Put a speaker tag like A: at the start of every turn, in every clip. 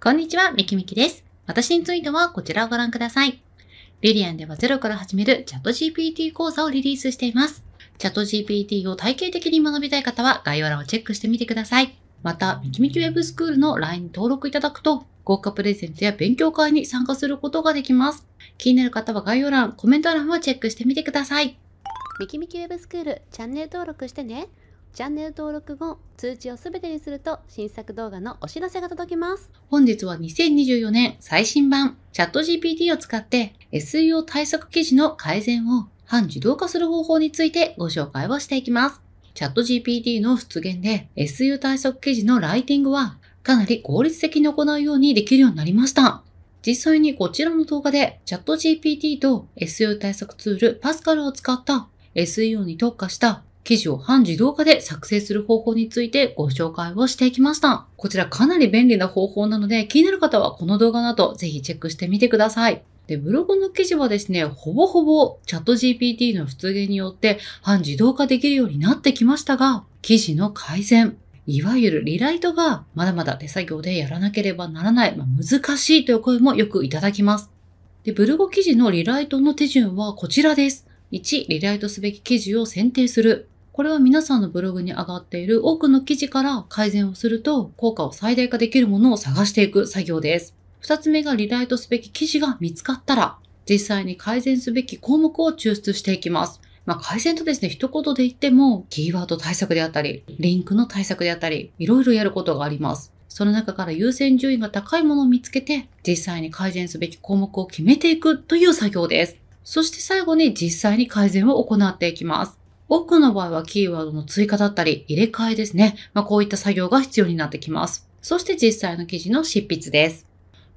A: こんにちは、みきみきです。私についてはこちらをご覧ください。リリアンではゼロから始めるチャット GPT 講座をリリースしています。チャット GPT を体系的に学びたい方は概要欄をチェックしてみてください。また、みきみきウェブスクールの LINE に登録いただくと、豪華プレゼントや勉強会に参加することができます。気になる方は概要欄、コメント欄もチェックしてみてください。みきみきウェブスクール、チャンネル登録してね。チャンネル登録後、通知をすべてにすると新作動画のお知らせが届きます。本日は2024年最新版チャット GPT を使って SEO 対策記事の改善を半自動化する方法についてご紹介をしていきます。チャット GPT の出現で SEO 対策記事のライティングはかなり効率的に行うようにできるようになりました。実際にこちらの動画でチャット GPT と SEO 対策ツールパスカルを使った SEO に特化した記事を半自動化で作成する方法についてご紹介をしていきました。こちらかなり便利な方法なので、気になる方はこの動画などぜひチェックしてみてください。で、ブログの記事はですね、ほぼほぼチャット GPT の出現によって半自動化できるようになってきましたが、記事の改善、いわゆるリライトがまだまだ手作業でやらなければならない、まあ、難しいという声もよくいただきます。で、ブログ記事のリライトの手順はこちらです。1、リライトすべき記事を選定する。これは皆さんのブログに上がっている多くの記事から改善をすると効果を最大化できるものを探していく作業です。二つ目がリライトすべき記事が見つかったら、実際に改善すべき項目を抽出していきます。まあ、改善とですね、一言で言っても、キーワード対策であったり、リンクの対策であったり、いろいろやることがあります。その中から優先順位が高いものを見つけて、実際に改善すべき項目を決めていくという作業です。そして最後に実際に改善を行っていきます。多くの場合はキーワードの追加だったり入れ替えですね。まあ、こういった作業が必要になってきます。そして実際の記事の執筆です。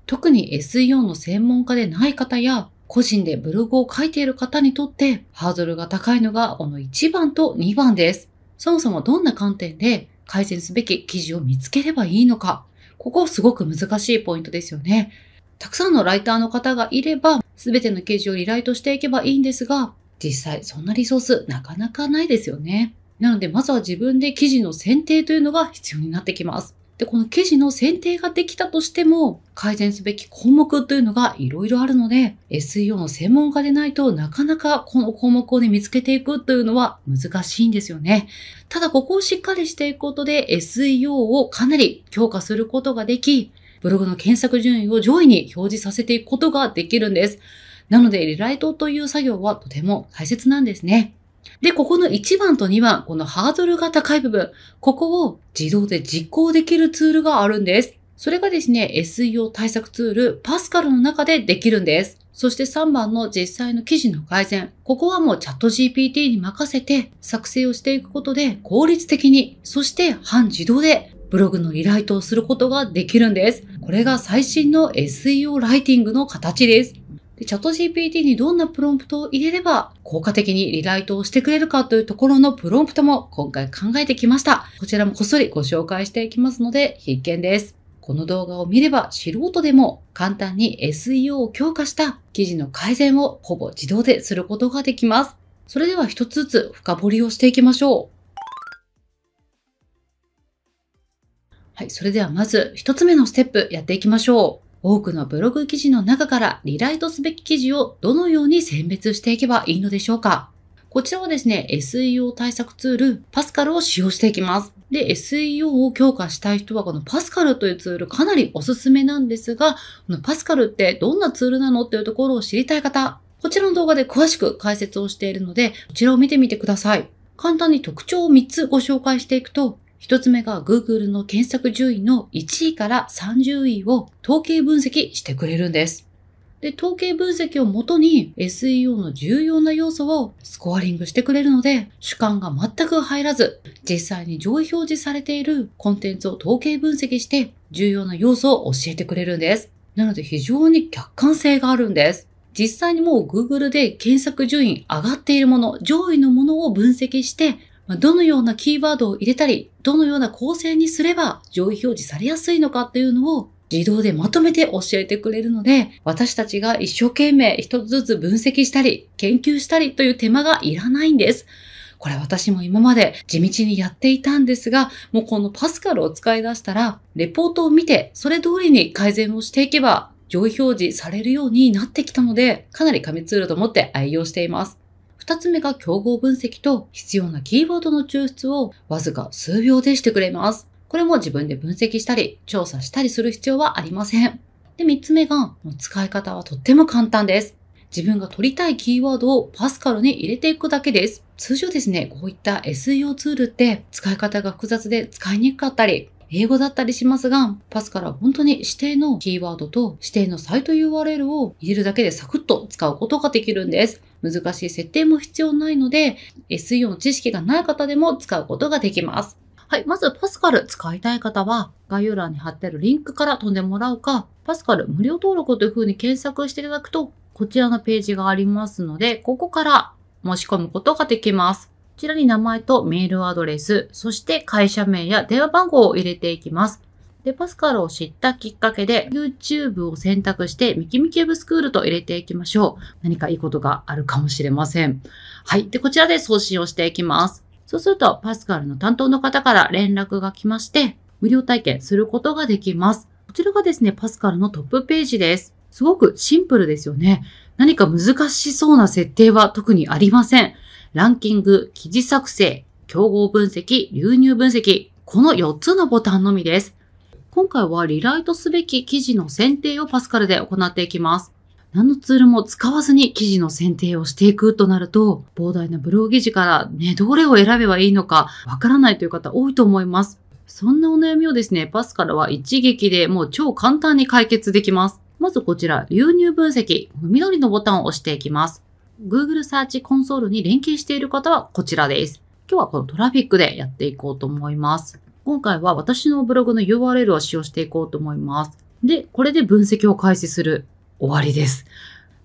A: 特に SEO の専門家でない方や、個人でブログを書いている方にとってハードルが高いのがこの1番と2番です。そもそもどんな観点で改善すべき記事を見つければいいのか。ここすごく難しいポイントですよね。たくさんのライターの方がいれば、すべての記事をリライトしていけばいいんですが、実際そんなリソースなかなかないですよね。なのでまずは自分で記事の選定というのが必要になってきます。で、この記事の選定ができたとしても、改善すべき項目というのがいろいろあるので、SEO の専門家でないとなかなかこの項目をね、見つけていくというのは難しいんですよね。ただ、ここをしっかりしていくことで、SEO をかなり強化することができ、ブログの検索順位を上位に表示させていくことができるんです。なので、リライトという作業はとても大切なんですね。で、ここの1番と2番、このハードルが高い部分、ここを自動で実行できるツールがあるんです。それがですね、SEO 対策ツール、パスカルの中でできるんです。そして3番の実際の記事の改善。ここはもうチャット GPT に任せて作成をしていくことで効率的に、そして半自動でブログのリライトをすることができるんです。これが最新の SEO ライティングの形です。で、チャット GPT にどんなプロンプトを入れれば効果的にリライトをしてくれるかというところのプロンプトも今回考えてきました。こちらもこっそりご紹介していきますので必見です。この動画を見れば素人でも簡単に SEO を強化した記事の改善をほぼ自動ですることができます。それでは一つずつ深掘りをしていきましょう。はい、それではまず一つ目のステップやっていきましょう。多くのブログ記事の中からリライトすべき記事をどのように選別していけばいいのでしょうかこちらはですね、SEO 対策ツール、パスカルを使用していきます。で、SEO を強化したい人は、このパスカルというツールかなりおすすめなんですが、このパスカルってどんなツールなのっていうところを知りたい方、こちらの動画で詳しく解説をしているので、こちらを見てみてください。簡単に特徴を3つご紹介していくと、一つ目が Google の検索順位の1位から30位を統計分析してくれるんです。で、統計分析をもとに SEO の重要な要素をスコアリングしてくれるので、主観が全く入らず、実際に上位表示されているコンテンツを統計分析して重要な要素を教えてくれるんです。なので非常に客観性があるんです。実際にもう Google で検索順位上がっているもの、上位のものを分析して、どのようなキーワードを入れたり、どのような構成にすれば上位表示されやすいのかっていうのを自動でまとめて教えてくれるので、私たちが一生懸命一つずつ分析したり、研究したりという手間がいらないんです。これ私も今まで地道にやっていたんですが、もうこのパスカルを使い出したら、レポートを見て、それ通りに改善をしていけば、上位表示されるようになってきたので、かなり紙ツールと思って愛用しています。2つ目が競合分析と必要なキーワードの抽出をわずか数秒でしてくれます。これも自分で分析したり、調査したりする必要はありません。で、3つ目が、使い方はとっても簡単です。自分が取りたいキーワードをパスカルに入れていくだけです。通常ですね、こういった SEO ツールって使い方が複雑で使いにくかったり、英語だったりしますが、パスカルは本当に指定のキーワードと指定のサイト URL を入れるだけでサクッと使うことができるんです。難しい設定も必要ないので、SEO の知識がない方でも使うことができます。はい。まず、パスカル使いたい方は、概要欄に貼ってあるリンクから飛んでもらうか、パスカル無料登録という風に検索していただくと、こちらのページがありますので、ここから申し込むことができます。こちらに名前とメールアドレス、そして会社名や電話番号を入れていきます。で、パスカルを知ったきっかけで、YouTube を選択して、ミキミキウーブスクールと入れていきましょう。何かいいことがあるかもしれません。はい。で、こちらで送信をしていきます。そうすると、パスカルの担当の方から連絡が来まして、無料体験することができます。こちらがですね、パスカルのトップページです。すごくシンプルですよね。何か難しそうな設定は特にありません。ランキング、記事作成、競合分析、流入分析、この4つのボタンのみです。今回はリライトすべき記事の選定をパスカルで行っていきます。何のツールも使わずに記事の選定をしていくとなると、膨大なブログ記事からね、どれを選べばいいのかわからないという方多いと思います。そんなお悩みをですね、パスカルは一撃でもう超簡単に解決できます。まずこちら、流入分析、緑のボタンを押していきます。Google Search コンソールに連携している方はこちらです。今日はこのトラフィックでやっていこうと思います。今回は私のブログの URL を使用していこうと思います。で、これで分析を開始する。終わりです。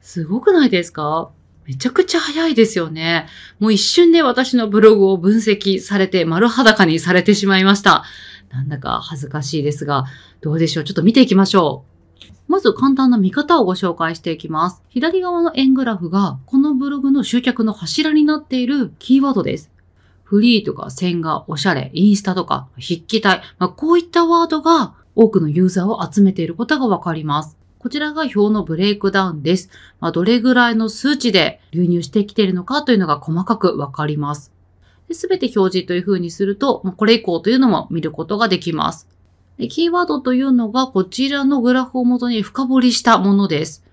A: すごくないですかめちゃくちゃ早いですよね。もう一瞬で私のブログを分析されて丸裸にされてしまいました。なんだか恥ずかしいですが、どうでしょうちょっと見ていきましょう。まず簡単な見方をご紹介していきます。左側の円グラフがこのブログの集客の柱になっているキーワードです。フリーとか線画、おしゃれ、インスタとか、筆記体、まあ、こういったワードが多くのユーザーを集めていることがわかります。こちらが表のブレイクダウンです。まあ、どれぐらいの数値で流入してきているのかというのが細かくわかります。すべて表示という風にすると、まあ、これ以降というのも見ることができますで。キーワードというのがこちらのグラフを元に深掘りしたものです。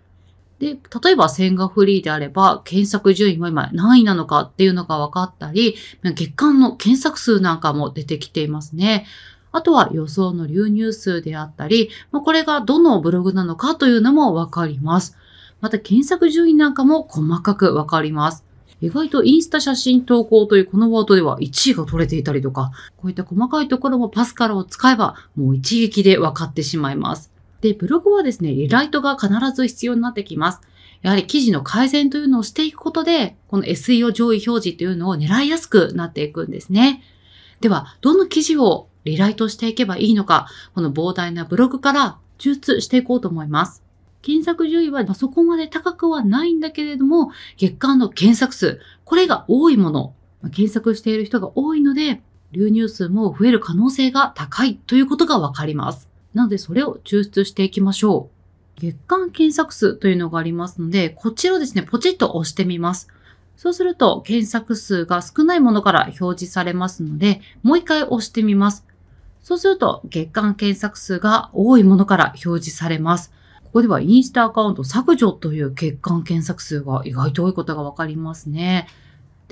A: で、例えば線がフリーであれば、検索順位は今何位なのかっていうのが分かったり、月間の検索数なんかも出てきていますね。あとは予想の流入数であったり、これがどのブログなのかというのも分かります。また検索順位なんかも細かく分かります。意外とインスタ写真投稿というこのワードでは1位が取れていたりとか、こういった細かいところもパスカルを使えばもう一撃で分かってしまいます。で、ブログはですね、リライトが必ず必要になってきます。やはり記事の改善というのをしていくことで、この SEO 上位表示というのを狙いやすくなっていくんですね。では、どの記事をリライトしていけばいいのか、この膨大なブログから抽出していこうと思います。検索順位はそこまで高くはないんだけれども、月間の検索数、これが多いもの、検索している人が多いので、流入数も増える可能性が高いということがわかります。なのでそれを抽出していきましょう。月間検索数というのがありますので、こちらをですね、ポチッと押してみます。そうすると検索数が少ないものから表示されますので、もう一回押してみます。そうすると月間検索数が多いものから表示されます。ここではインスタアカウント削除という月間検索数が意外と多いことがわかりますね。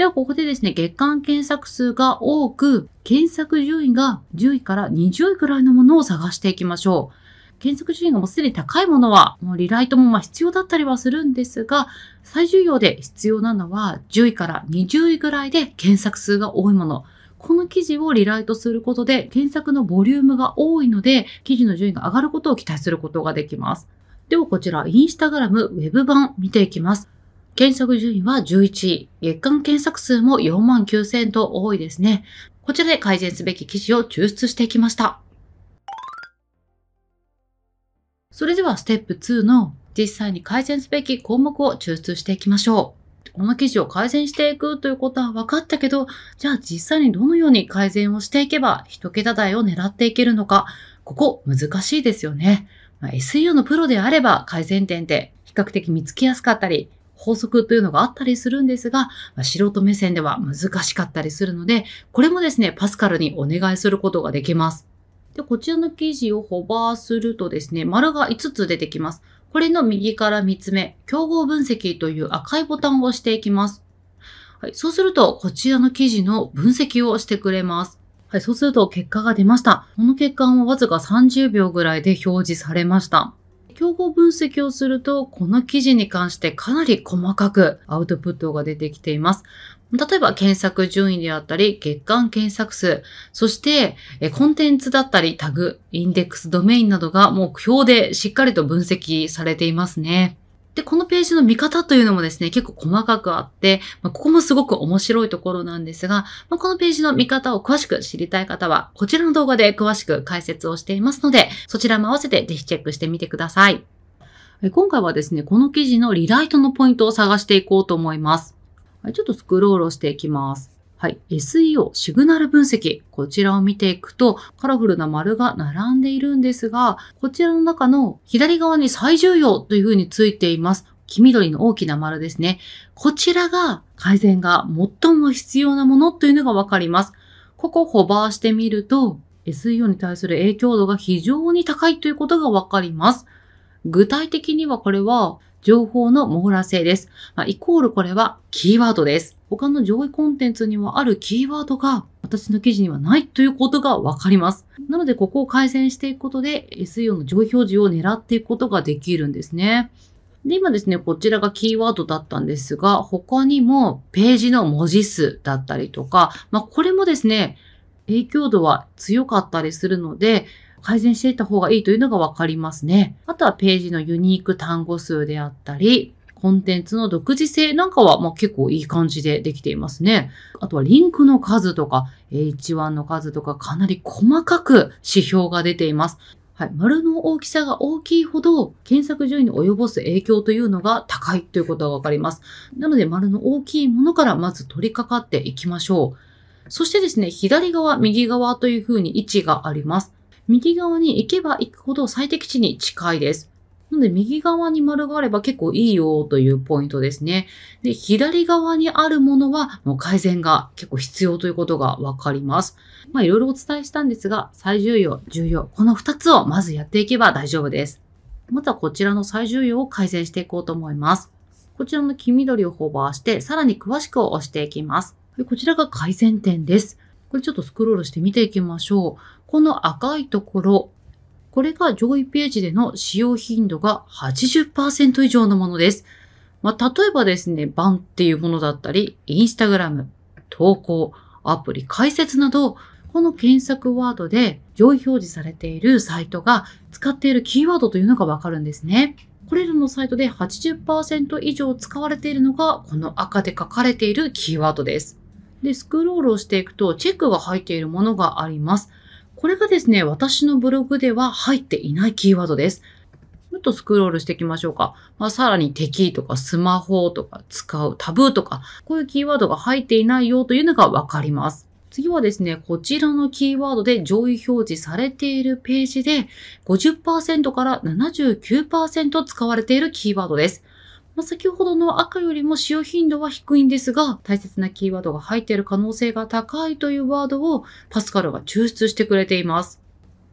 A: ではここでですね、月間検索数が多く、検索順位が10位から20位くらいのものを探していきましょう。検索順位がもうすでに高いものは、もうリライトもまあ必要だったりはするんですが、最重要で必要なのは10位から20位ぐらいで検索数が多いもの。この記事をリライトすることで検索のボリュームが多いので、記事の順位が上がることを期待することができます。ではこちら、インスタグラムウェブ版見ていきます。検索順位は11位。月間検索数も4万9000と多いですね。こちらで改善すべき記事を抽出していきました。それではステップ2の実際に改善すべき項目を抽出していきましょう。この記事を改善していくということは分かったけど、じゃあ実際にどのように改善をしていけば1桁台を狙っていけるのか、ここ難しいですよね。まあ、SEO のプロであれば改善点って比較的見つけやすかったり、法則というのがあったりするんですが、まあ、素人目線では難しかったりするので、これもですね、パスカルにお願いすることができます。で、こちらの記事をホバーするとですね、丸が5つ出てきます。これの右から3つ目、競合分析という赤いボタンを押していきます。はい、そうすると、こちらの記事の分析をしてくれます。はい、そうすると結果が出ました。この結果もわずか30秒ぐらいで表示されました。競合分析をすると、この記事に関してかなり細かくアウトプットが出てきています。例えば検索順位であったり、月間検索数、そしてコンテンツだったりタグ、インデックスドメインなどが目標でしっかりと分析されていますね。で、このページの見方というのもですね、結構細かくあって、まあ、ここもすごく面白いところなんですが、まあ、このページの見方を詳しく知りたい方は、こちらの動画で詳しく解説をしていますので、そちらも合わせてぜひチェックしてみてください。今回はですね、この記事のリライトのポイントを探していこうと思います。ちょっとスクロールをしていきます。はい、SEO シグナル分析。こちらを見ていくと、カラフルな丸が並んでいるんですが、こちらの中の左側に最重要というふうについています。黄緑の大きな丸ですね。こちらが改善が最も必要なものというのがわかります。ここをホバーしてみると、SEO に対する影響度が非常に高いということがわかります。具体的にはこれは情報の網羅性です。まあ、イコールこれはキーワードです。他の上位コンテンツにはあるキーワードが私の記事にはないということがわかります。なので、ここを改善していくことで SEO の上位表示を狙っていくことができるんですね。で、今ですね、こちらがキーワードだったんですが、他にもページの文字数だったりとか、まあこれもですね、影響度は強かったりするので、改善していった方がいいというのがわかりますね。あとはページのユニーク単語数であったり、コンテンツの独自性なんかは、まあ、結構いい感じでできていますね。あとはリンクの数とか、H1 の数とかかなり細かく指標が出ています。はい、丸の大きさが大きいほど検索順位に及ぼす影響というのが高いということがわかります。なので丸の大きいものからまず取り掛かっていきましょう。そしてですね、左側、右側というふうに位置があります。右側に行けば行くほど最適値に近いです。なので、右側に丸があれば結構いいよというポイントですね。で、左側にあるものはもう改善が結構必要ということがわかります。まあ、いろいろお伝えしたんですが、最重要、重要、この2つをまずやっていけば大丈夫です。まずはこちらの最重要を改善していこうと思います。こちらの黄緑をホバーして、さらに詳しく押していきます。こちらが改善点です。これちょっとスクロールして見ていきましょう。この赤いところ、これが上位ページでの使用頻度が80%以上のものです。まあ、例えばですね、ンっていうものだったり、インスタグラム、投稿、アプリ、解説など、この検索ワードで上位表示されているサイトが使っているキーワードというのがわかるんですね。これらのサイトで80%以上使われているのが、この赤で書かれているキーワードです。で、スクロールをしていくと、チェックが入っているものがあります。これがですね、私のブログでは入っていないキーワードです。ちょっとスクロールしていきましょうか。まあ、さらに敵とかスマホとか使うタブーとか、こういうキーワードが入っていないよというのがわかります。次はですね、こちらのキーワードで上位表示されているページで50%から79%使われているキーワードです。まあ、先ほどの赤よりも使用頻度は低いんですが、大切なキーワードが入っている可能性が高いというワードをパスカルが抽出してくれています。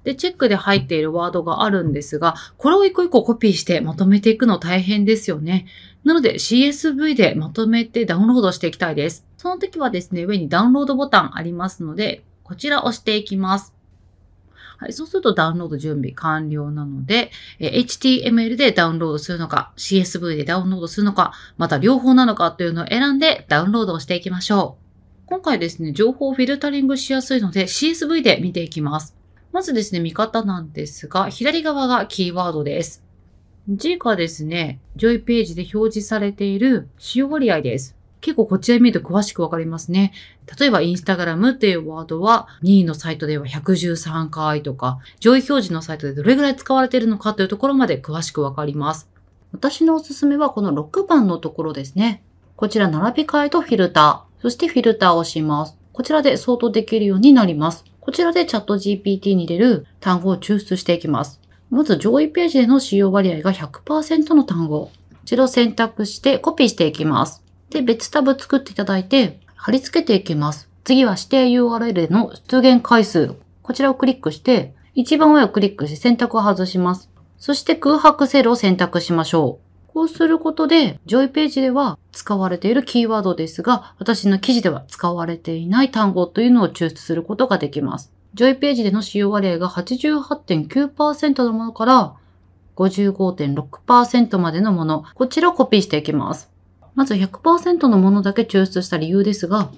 A: で、チェックで入っているワードがあるんですが、これを一個一個コピーしてまとめていくの大変ですよね。なので CSV でまとめてダウンロードしていきたいです。その時はですね、上にダウンロードボタンありますので、こちら押していきます。はい、そうするとダウンロード準備完了なので、え HTML でダウンロードするのか、CSV でダウンロードするのか、また両方なのかというのを選んでダウンロードをしていきましょう。今回ですね、情報をフィルタリングしやすいので CSV で見ていきます。まずですね、見方なんですが、左側がキーワードです。G がですね、上位ページで表示されている使用割合です。結構こちら見ると詳しくわかりますね。例えばインスタグラムっていうワードは2位のサイトでは113回とか、上位表示のサイトでどれぐらい使われているのかというところまで詳しくわかります。私のおすすめはこの6番のところですね。こちら並び替えとフィルター、そしてフィルターをします。こちらで相当できるようになります。こちらでチャット GPT に入れる単語を抽出していきます。まず上位ページでの使用割合が100%の単語。こちらを選択してコピーしていきます。で、別タブ作っていただいて、貼り付けていきます。次は指定 URL の出現回数。こちらをクリックして、一番上をクリックして選択を外します。そして空白セルを選択しましょう。こうすることで、ョイページでは使われているキーワードですが、私の記事では使われていない単語というのを抽出することができます。ョイページでの使用割合が88.9%のものから55.6%までのもの、こちらをコピーしていきます。まず100%のものだけ抽出した理由ですが、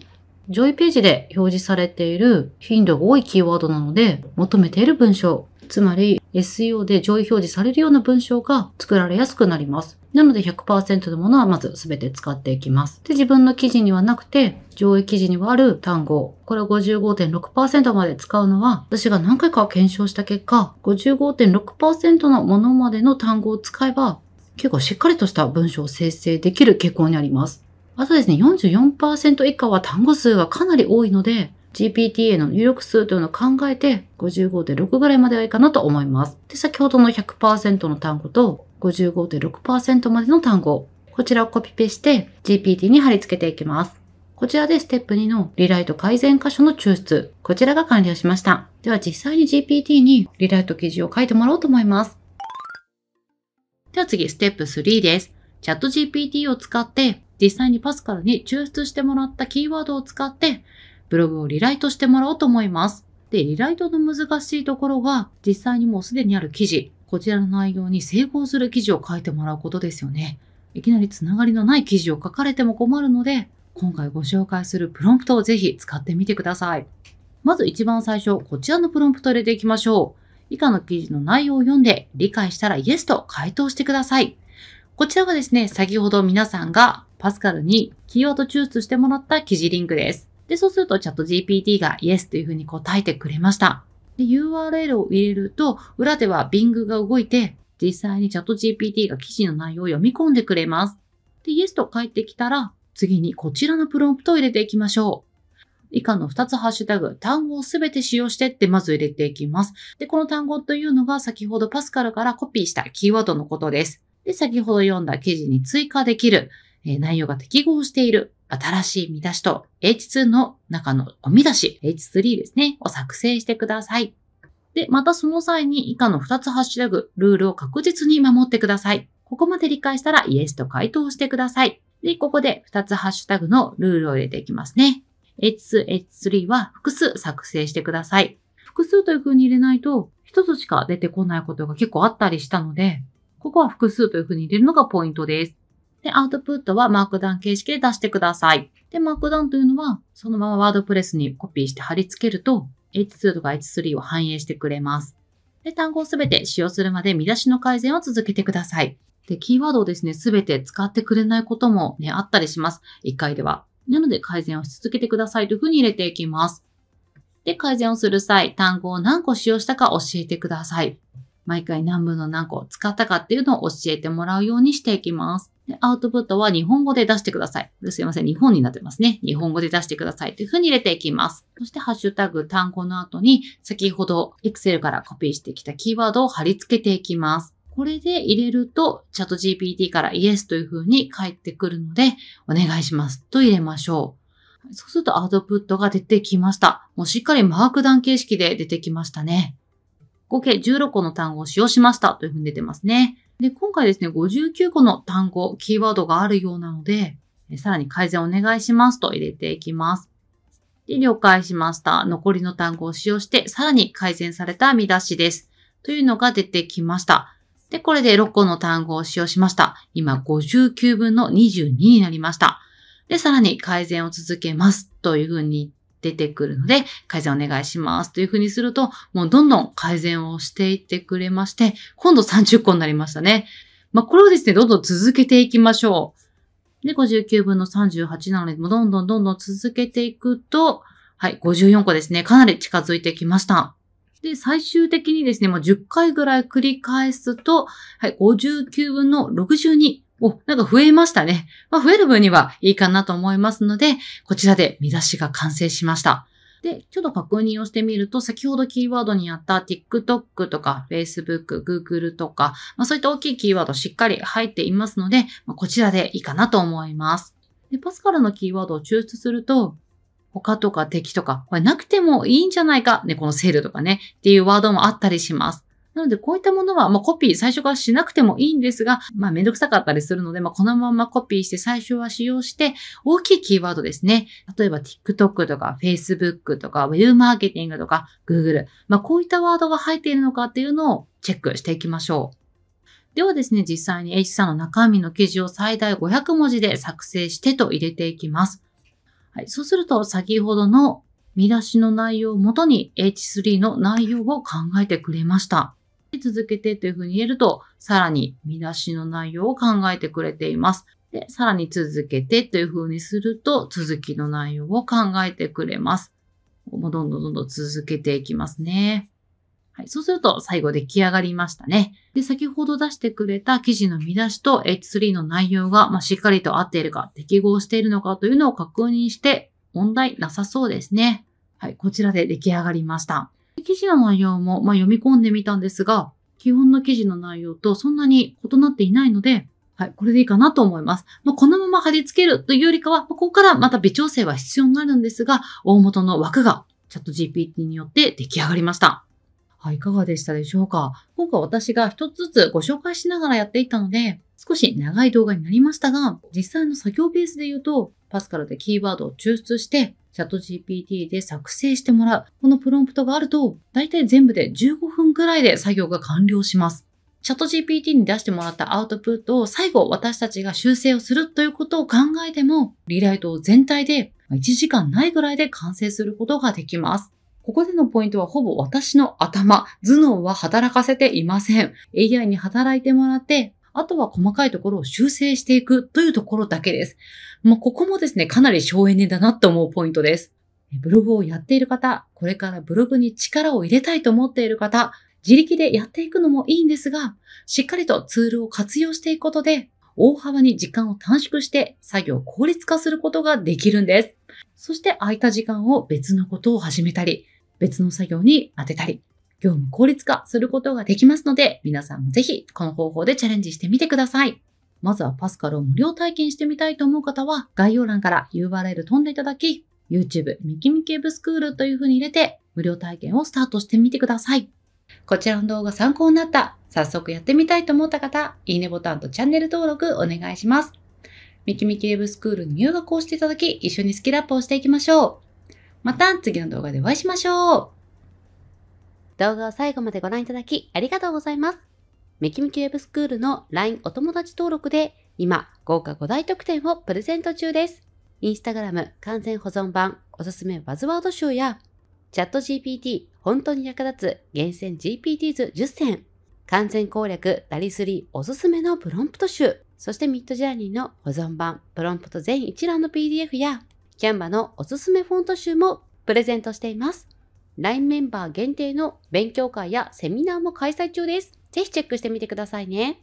A: 上位ページで表示されている頻度が多いキーワードなので、求めている文章、つまり SEO で上位表示されるような文章が作られやすくなります。なので100%のものはまず全て使っていきます。で、自分の記事にはなくて、上位記事にはある単語、これを55.6%まで使うのは、私が何回か検証した結果、55.6%のものまでの単語を使えば、結構しっかりとした文章を生成できる傾向にあります。あとですね、44%以下は単語数がかなり多いので、GPT への入力数というのを考えて、55.6ぐらいまではいいかなと思います。で、先ほどの100%の単語と、55.6%までの単語、こちらをコピペして GPT に貼り付けていきます。こちらでステップ2のリライト改善箇所の抽出、こちらが完了しました。では実際に GPT にリライト記事を書いてもらおうと思います。では次、ステップ3です。チャット GPT を使って、実際にパスカルに抽出してもらったキーワードを使って、ブログをリライトしてもらおうと思います。で、リライトの難しいところが、実際にもうすでにある記事、こちらの内容に成功する記事を書いてもらうことですよね。いきなりつながりのない記事を書かれても困るので、今回ご紹介するプロンプトをぜひ使ってみてください。まず一番最初、こちらのプロンプトを入れていきましょう。以下の記事の内容を読んで理解したらイエスと回答してください。こちらはですね、先ほど皆さんがパスカルにキーワード抽出してもらった記事リンクです。で、そうするとチャット GPT がイエスというふうに答えてくれました。で、URL を入れると、裏では Bing が動いて、実際にチャット GPT が記事の内容を読み込んでくれます。で、イエスと返ってきたら、次にこちらのプロンプトを入れていきましょう。以下の2つハッシュタグ、単語をすべて使用してってまず入れていきます。で、この単語というのが先ほどパスカルからコピーしたキーワードのことです。で、先ほど読んだ記事に追加できる、え内容が適合している、新しい見出しと H2 の中の見出し、H3 ですね、を作成してください。で、またその際に以下の2つハッシュタグ、ルールを確実に守ってください。ここまで理解したらイエスと回答してください。で、ここで2つハッシュタグのルールを入れていきますね。h 2 h 3は複数作成してください。複数という風に入れないと、一つしか出てこないことが結構あったりしたので、ここは複数という風に入れるのがポイントです。で、アウトプットはマークダウン形式で出してください。で、マークダウンというのは、そのままワードプレスにコピーして貼り付けると、H2 とか H3 を反映してくれます。で、単語をすべて使用するまで見出しの改善を続けてください。で、キーワードをですね、すべて使ってくれないこともね、あったりします。1回では。なので改善をし続けてくださいというふうに入れていきます。で、改善をする際、単語を何個使用したか教えてください。毎回何分の何個使ったかっていうのを教えてもらうようにしていきます。でアウトプットは日本語で出してください。すいません、日本になってますね。日本語で出してくださいというふうに入れていきます。そして、ハッシュタグ単語の後に、先ほど Excel からコピーしてきたキーワードを貼り付けていきます。これで入れると、チャット GPT からイエスという風に返ってくるので、お願いしますと入れましょう。そうするとアウトプットが出てきました。もうしっかりマークダウン形式で出てきましたね。合計16個の単語を使用しましたという風に出てますね。で、今回ですね、59個の単語、キーワードがあるようなので、さらに改善お願いしますと入れていきます。で、了解しました。残りの単語を使用して、さらに改善された見出しです。というのが出てきました。で、これで6個の単語を使用しました。今、59分の22になりました。で、さらに改善を続けますというふうに出てくるので、改善お願いしますというふうにすると、もうどんどん改善をしていってくれまして、今度30個になりましたね。まあ、これをですね、どんどん続けていきましょう。で、59分の38なので、もどんどんどんどん続けていくと、はい、54個ですね。かなり近づいてきました。で、最終的にですね、まあ、10回ぐらい繰り返すと、はい、59分の62。お、なんか増えましたね。まあ、増える分にはいいかなと思いますので、こちらで見出しが完成しました。で、ちょっと確認をしてみると、先ほどキーワードにあった TikTok とか Facebook、Google とか、まあ、そういった大きいキーワードしっかり入っていますので、まあ、こちらでいいかなと思います。で、パスカルのキーワードを抽出すると、他とか敵とか、これなくてもいいんじゃないか、ね、このセールとかね、っていうワードもあったりします。なので、こういったものは、まあ、コピー最初からしなくてもいいんですが、まあ、めんどくさかったりするので、まあ、このままコピーして最初は使用して、大きいキーワードですね。例えば、TikTok とか Facebook とか Web マーケティングとか Google。まあ、こういったワードが入っているのかっていうのをチェックしていきましょう。ではですね、実際に H さんの中身の記事を最大500文字で作成してと入れていきます。はい、そうすると先ほどの見出しの内容をもとに H3 の内容を考えてくれました。続けてというふうに言えると、さらに見出しの内容を考えてくれています。で、さらに続けてというふうにすると、続きの内容を考えてくれます。もうどんどんどんどん続けていきますね。はい、そうすると最後出来上がりましたね。で、先ほど出してくれた記事の見出しと H3 の内容が、まあ、しっかりと合っているか、適合しているのかというのを確認して問題なさそうですね。はい、こちらで出来上がりました。記事の内容も、まあ、読み込んでみたんですが、基本の記事の内容とそんなに異なっていないので、はい、これでいいかなと思います。まあ、このまま貼り付けるというよりかは、ここからまた微調整は必要になるんですが、大元の枠がチャット GPT によって出来上がりました。はい、いかがでしたでしょうか今回私が一つずつご紹介しながらやっていったので、少し長い動画になりましたが、実際の作業ベースで言うと、パスカルでキーワードを抽出して、チャット GPT で作成してもらう。このプロンプトがあると、だいたい全部で15分くらいで作業が完了します。チャット GPT に出してもらったアウトプットを最後私たちが修正をするということを考えても、リライトを全体で1時間ないぐらいで完成することができます。ここでのポイントはほぼ私の頭、頭脳は働かせていません。AI に働いてもらって、あとは細かいところを修正していくというところだけです。まあ、ここもですね、かなり省エネだなと思うポイントです。ブログをやっている方、これからブログに力を入れたいと思っている方、自力でやっていくのもいいんですが、しっかりとツールを活用していくことで、大幅に時間を短縮して作業を効率化することができるんです。そして空いた時間を別のことを始めたり、別の作業に当てたり、業務効率化することができますので、皆さんもぜひこの方法でチャレンジしてみてください。まずはパスカルを無料体験してみたいと思う方は、概要欄から URL 飛んでいただき、YouTube ミキミキエブスクールという風に入れて、無料体験をスタートしてみてください。こちらの動画参考になった、早速やってみたいと思った方、いいねボタンとチャンネル登録お願いします。ミキミキエブスクールに入学をしていただき、一緒にスキルアップをしていきましょう。また次の動画でお会いしましょう動画を最後までご覧いただきありがとうございます。メキメキウェブスクールの LINE お友達登録で今豪華5大特典をプレゼント中です。インスタグラム完全保存版おすすめバズワード集やチャット GPT 本当に役立つ厳選 GPT 図10選完全攻略ダリスリーおすすめのプロンプト集そしてミッドジャーニーの保存版プロンプト全一覧の PDF やキャンバのおすすめフォント集もプレゼントしています。LINE メンバー限定の勉強会やセミナーも開催中です。ぜひチェックしてみてくださいね。